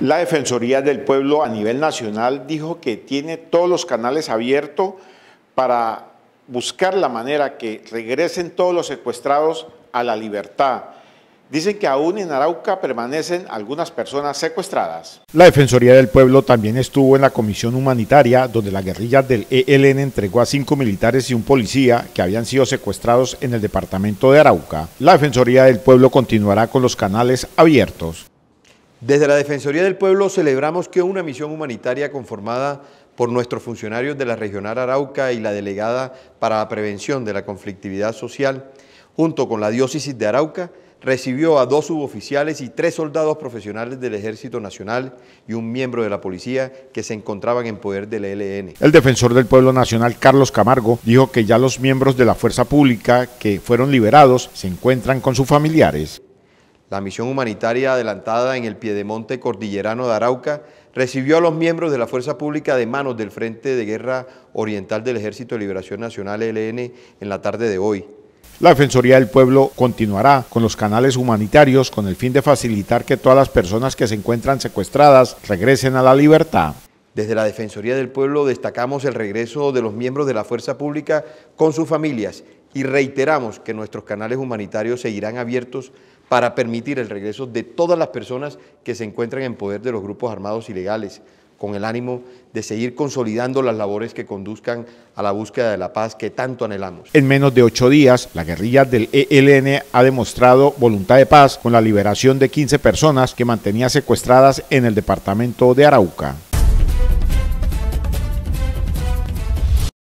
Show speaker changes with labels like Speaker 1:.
Speaker 1: La Defensoría del Pueblo a nivel nacional dijo que tiene todos los canales abiertos para buscar la manera que regresen todos los secuestrados a la libertad. Dicen que aún en Arauca permanecen algunas personas secuestradas. La Defensoría del Pueblo también estuvo en la Comisión Humanitaria, donde la guerrilla del ELN entregó a cinco militares y un policía que habían sido secuestrados en el departamento de Arauca. La Defensoría del Pueblo continuará con los canales abiertos.
Speaker 2: Desde la Defensoría del Pueblo celebramos que una misión humanitaria conformada por nuestros funcionarios de la Regional Arauca y la Delegada para la Prevención de la Conflictividad Social, junto con la Diócesis de Arauca, recibió a dos suboficiales y tres soldados profesionales del Ejército Nacional y un miembro de la policía que se encontraban en poder del ELN. El
Speaker 1: defensor del pueblo nacional, Carlos Camargo, dijo que ya los miembros de la fuerza pública que fueron liberados se encuentran con sus familiares.
Speaker 2: La misión humanitaria adelantada en el Piedemonte Cordillerano de Arauca recibió a los miembros de la Fuerza Pública de manos del Frente de Guerra Oriental del Ejército de Liberación Nacional ELN en la tarde de hoy.
Speaker 1: La Defensoría del Pueblo continuará con los canales humanitarios con el fin de facilitar que todas las personas que se encuentran secuestradas regresen a la libertad.
Speaker 2: Desde la Defensoría del Pueblo destacamos el regreso de los miembros de la Fuerza Pública con sus familias y reiteramos que nuestros canales humanitarios seguirán abiertos para permitir el regreso de todas las personas que se encuentran en poder de los grupos armados ilegales, con el ánimo de seguir consolidando las labores que conduzcan a la búsqueda de la paz que tanto anhelamos.
Speaker 1: En menos de ocho días, la guerrilla del ELN ha demostrado voluntad de paz con la liberación de 15 personas que mantenía secuestradas en el departamento de Arauca.